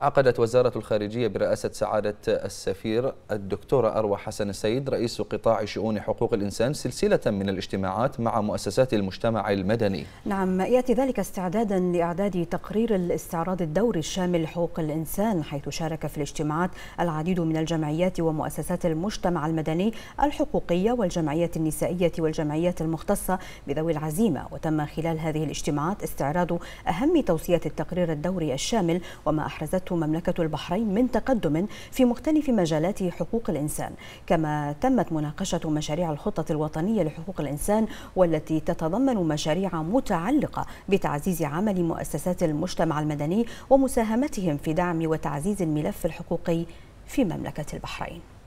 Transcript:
عقدت وزارة الخارجية برئاسة سعادة السفير الدكتورة أروى حسن السيد رئيس قطاع شؤون حقوق الإنسان سلسلة من الاجتماعات مع مؤسسات المجتمع المدني نعم يأتي ذلك استعدادا لإعداد تقرير الاستعراض الدوري الشامل لحقوق الإنسان حيث شارك في الاجتماعات العديد من الجمعيات ومؤسسات المجتمع المدني الحقوقية والجمعيات النسائية والجمعيات المختصة بذوي العزيمة وتم خلال هذه الاجتماعات استعراض أهم توصيات التقرير الدوري الشامل وما أحرزته مملكة البحرين من تقدم في مختلف مجالات حقوق الإنسان كما تمت مناقشة مشاريع الخطة الوطنية لحقوق الإنسان والتي تتضمن مشاريع متعلقة بتعزيز عمل مؤسسات المجتمع المدني ومساهمتهم في دعم وتعزيز الملف الحقوقي في مملكة البحرين